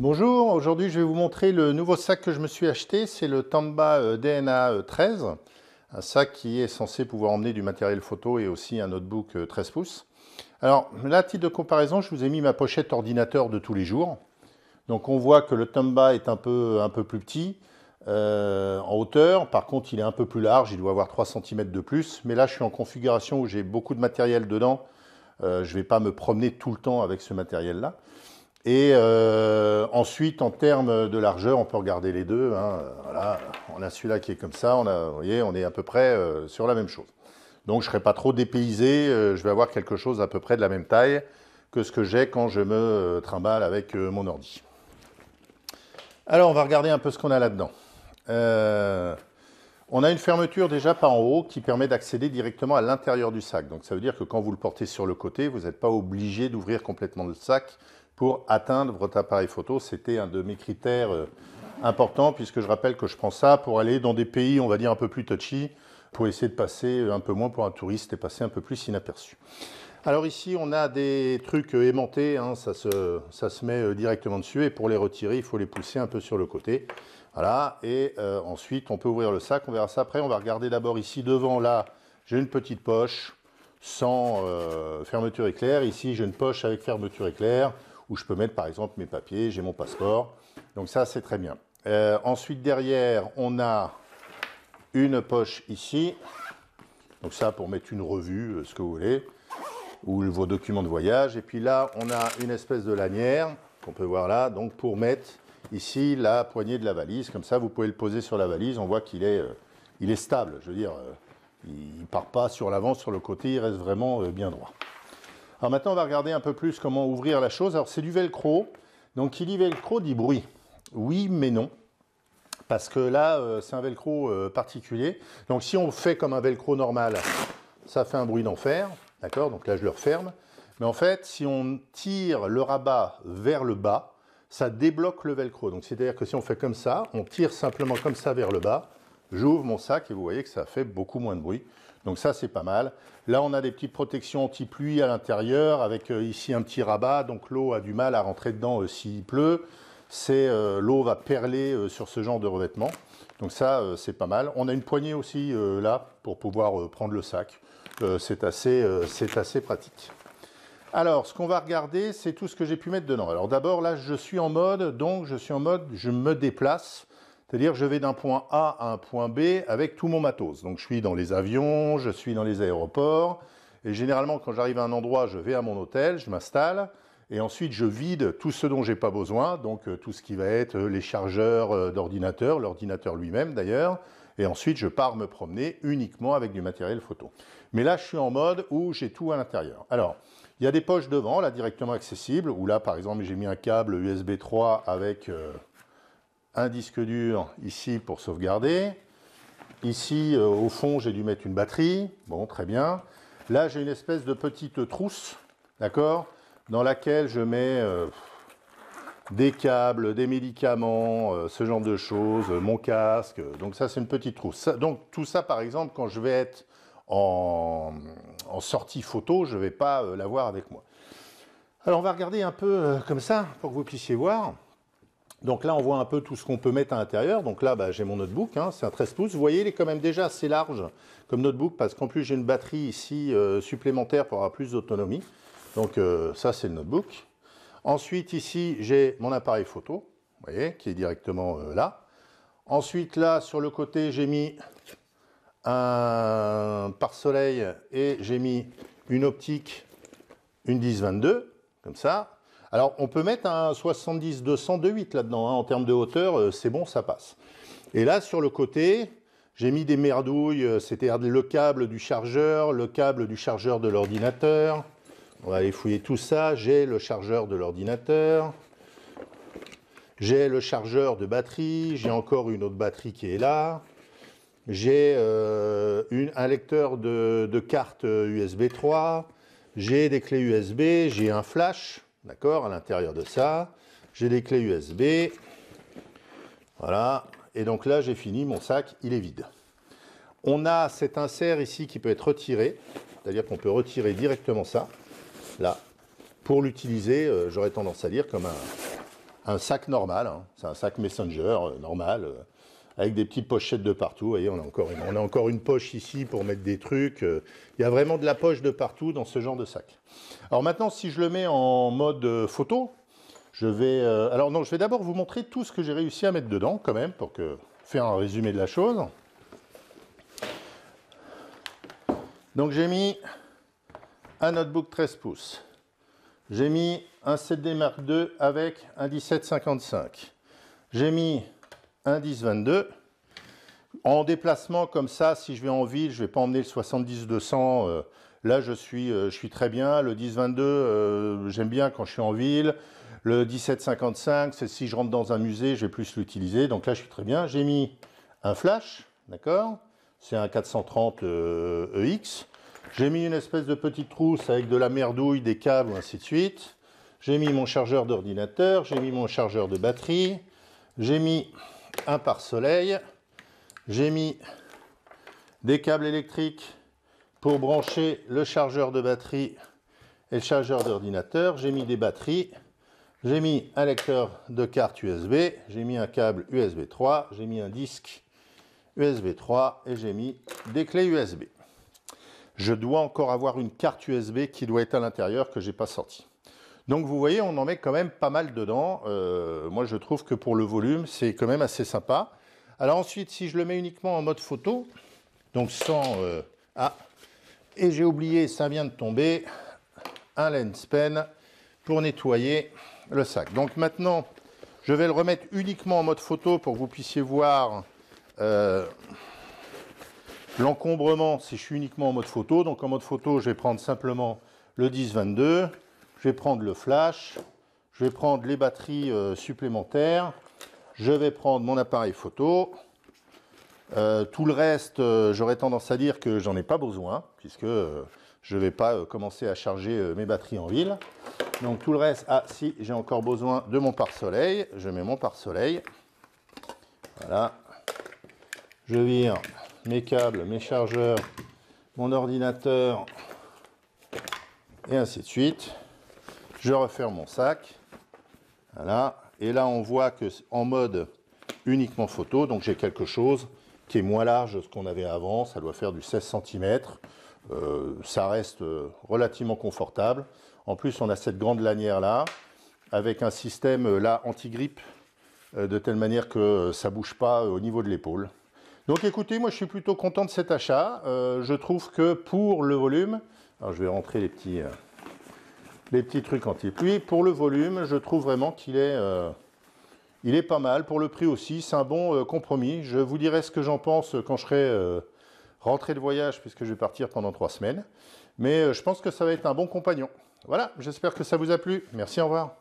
Bonjour, aujourd'hui je vais vous montrer le nouveau sac que je me suis acheté, c'est le Tamba euh, DNA 13, euh, un sac qui est censé pouvoir emmener du matériel photo et aussi un notebook 13 euh, pouces. Alors là, titre de comparaison, je vous ai mis ma pochette ordinateur de tous les jours. Donc on voit que le Tamba est un peu, un peu plus petit en hauteur, par contre il est un peu plus large, il doit avoir 3 cm de plus, mais là je suis en configuration où j'ai beaucoup de matériel dedans, je ne vais pas me promener tout le temps avec ce matériel là. Et euh, ensuite, en termes de largeur, on peut regarder les deux. Hein, on a celui-là qui est comme ça. On vous voyez, on est à peu près euh, sur la même chose. Donc, je ne serai pas trop dépaysé. Euh, je vais avoir quelque chose à peu près de la même taille que ce que j'ai quand je me trimballe avec mon ordi. Alors, on va regarder un peu ce qu'on a là-dedans. on a une fermeture déjà par en haut qui permet d'accéder directement à l'intérieur du sac. Donc, ça veut dire que quand vous le portez sur le côté, vous n'êtes pas obligé d'ouvrir complètement le sac pour atteindre votre appareil photo. C'était un de mes critères euh, importants, puisque je rappelle que je prends ça pour aller dans des pays, on va dire, un peu plus touchy, pour essayer de passer euh, un peu moins pour un touriste et passer un peu plus inaperçu. Alors ici, on a des trucs euh, aimantés, hein. ça, se, met directement dessus, et pour les retirer, il faut les pousser un peu sur le côté. Voilà, et ensuite, on peut ouvrir le sac, on verra ça après. On va regarder d'abord ici devant, là, j'ai une petite poche sans fermeture éclair. Ici, j'ai une poche avec fermeture éclair où je peux mettre par exemple mes papiers, j'ai mon passeport. Donc ça, c'est très bien. Euh, ensuite, derrière, on a une poche ici. Donc ça, pour mettre une revue, euh, ce que vous voulez, ou vos documents de voyage. Et puis là, on a une espèce de lanière qu'on peut voir là, donc pour mettre ici la poignée de la valise. Comme ça, vous pouvez le poser sur la valise. On voit qu'il est, euh, est stable. Je veux dire, il ne part pas sur l'avant, sur le côté. Il reste vraiment bien droit. Alors maintenant, on va regarder un peu plus comment ouvrir la chose. Alors c'est du velcro. Donc qui dit velcro dit bruit. Oui, mais non. Parce que là, euh, c'est un velcro euh, particulier. Donc si on fait comme un velcro normal, ça fait un bruit d'enfer. D'accord Donc là, je le referme. Mais en fait, si on tire le rabat vers le bas, ça débloque le velcro. Donc c'est-à-dire que si on fait comme ça, on tire simplement comme ça vers le bas, J'ouvre mon sac et vous voyez que ça fait beaucoup moins de bruit. Donc ça, c'est pas mal. Là, on a des petites protections anti-pluie à l'intérieur, avec euh, ici un petit rabat, donc l'eau a du mal à rentrer dedans euh, s'il pleut. C'est euh, L'eau va perler sur ce genre de revêtement. Donc ça, c'est pas mal. On a une poignée aussi là pour pouvoir prendre le sac. c'est assez, assez pratique. Alors, ce qu'on va regarder, c'est tout ce que j'ai pu mettre dedans. Alors d'abord, là, je suis en mode, donc je suis en mode, je me déplace. C'est-à-dire, je vais d'un point A à un point B avec tout mon matos. Donc, je suis dans les avions, je suis dans les aéroports. Et généralement, quand j'arrive à un endroit, je vais à mon hôtel, je m'installe. Et ensuite, je vide tout ce dont j'ai pas besoin. Donc, euh, tout ce qui va être euh, les chargeurs euh, d'ordinateur, l'ordinateur lui-même d'ailleurs. Et ensuite, je pars me promener uniquement avec du matériel photo. Mais là, je suis en mode où j'ai tout à l'intérieur. Alors, il y a des poches devant, là, directement accessibles, où là, par exemple, j'ai mis un câble USB 3 avec un disque dur ici pour sauvegarder. Ici, euh, au fond, j'ai dû mettre une batterie. Bon, très bien. Là, j'ai une espèce de petite trousse, d'accord Dans laquelle je mets euh, des câbles, des médicaments, euh, ce genre de choses, mon casque. Donc ça, c'est une petite trousse. donc tout ça, par exemple, quand je vais être en, en sortie photo, je ne vais pas l'avoir avec moi. Alors, on va regarder un peu comme ça, pour que vous puissiez voir. Donc là, on voit un peu tout ce qu'on peut mettre à l'intérieur. Donc là, bah, j'ai mon notebook, hein, c'est un 13 pouces. Vous voyez, il est quand même déjà assez large comme notebook parce qu'en plus, j'ai une batterie ici euh, supplémentaire pour avoir plus d'autonomie. Donc euh, ça, c'est le notebook. Ensuite, ici, j'ai mon appareil photo, vous voyez, qui est directement euh, là. Ensuite, là, sur le côté, j'ai mis un pare-soleil et j'ai mis une optique, une 10-22, comme ça. Alors, on peut mettre un 70-200-28 là-dedans. Hein. en termes de hauteur, euh, c'est bon, ça passe. Et là, sur le côté, j'ai mis des merdouilles. Euh, c'était le câble du chargeur, le câble du chargeur de l'ordinateur. On va aller fouiller tout ça. J'ai le chargeur de l'ordinateur. J'ai le chargeur de batterie. J'ai encore une autre batterie qui est là. J'ai euh, un lecteur de, de carte USB 3. J'ai des clés USB. J'ai un flash. D'accord À l'intérieur de ça, j'ai les clés USB. Voilà. Et donc là, j'ai fini, mon sac, il est vide. On a cet insert ici qui peut être retiré, c'est-à-dire qu'on peut retirer directement ça, là, pour l'utiliser, euh, j'aurais tendance à lire comme un, sac normal. Hein. C'est un sac Messenger euh, normal. Euh, avec des petites pochettes de partout. Vous voyez, on a encore une, on a encore une poche ici pour mettre des trucs. Euh, il y a vraiment de la poche de partout dans ce genre de sac. Alors maintenant, si je le mets en mode euh, photo, je vais... Euh, alors non, je vais d'abord vous montrer tout ce que j'ai réussi à mettre dedans, quand même, pour faire un résumé de la chose. Donc j'ai mis un notebook 13 pouces. J'ai mis un CD Mark II avec un 1755. J'ai mis 10 22. En déplacement comme ça, si je vais en ville, je vais pas emmener le 70-200. Euh, là, je suis, euh, je suis très bien. Le 10-22, euh, j'aime bien quand je suis en ville. Le 17-55, c'est si je rentre dans un musée, je vais plus l'utiliser. Donc là, je suis très bien. J'ai mis un flash, d'accord C'est un 430 EX. E j'ai mis une espèce de petite trousse avec de la merdouille, des câbles, ainsi de suite. J'ai mis mon chargeur d'ordinateur, j'ai mis mon chargeur de batterie, j'ai mis un par soleil J'ai mis des câbles électriques pour brancher le chargeur de batterie et le chargeur d'ordinateur. J'ai mis des batteries. J'ai mis un lecteur de carte USB. J'ai mis un câble USB 3. J'ai mis un disque USB 3 et j'ai mis des clés USB. Je dois encore avoir une carte USB qui doit être à l'intérieur que je n'ai pas sortie. Donc vous voyez, on en met quand même pas mal dedans. Euh, moi, je trouve que pour le volume, c'est quand même assez sympa. Alors ensuite, si je le mets uniquement en mode photo, donc sans... Euh, ah, et j'ai oublié, ça vient de tomber, un lens pen pour nettoyer le sac. Donc maintenant, je vais le remettre uniquement en mode photo pour que vous puissiez voir euh, l'encombrement si je suis uniquement en mode photo. Donc en mode photo, je vais prendre simplement le 10-22 je vais prendre le flash, je vais prendre les batteries euh, supplémentaires, je vais prendre mon appareil photo. Euh, tout le reste, euh, j'aurais tendance à dire que j'en ai pas besoin, puisque je ne vais pas commencer à charger mes batteries en ville. Donc tout le reste, ah si, j'ai encore besoin de mon pare-soleil, je mets mon pare-soleil. Voilà. Je vire mes câbles, mes chargeurs, mon ordinateur, et ainsi de suite. Je referme mon sac. Voilà. Et là, on voit que en mode uniquement photo, donc j'ai quelque chose qui est moins large que ce qu'on avait avant. Ça doit faire du 16 cm. Euh, ça reste euh, relativement confortable. En plus, on a cette grande lanière là, avec un système euh, là anti-grippe, de telle manière que ça bouge pas au niveau de l'épaule. Donc écoutez, moi je suis plutôt content de cet achat. je trouve que pour le volume, alors je vais rentrer les petits les petits trucs anti Puis Pour le volume, je trouve vraiment qu'il est, euh, il est pas mal. Pour le prix aussi, c'est un bon euh, compromis. Je vous dirai ce que j'en pense euh, quand je serai rentré de voyage, puisque je vais partir pendant trois semaines. Mais je pense que ça va être un bon compagnon. Voilà, j'espère que ça vous a plu. Merci, au revoir.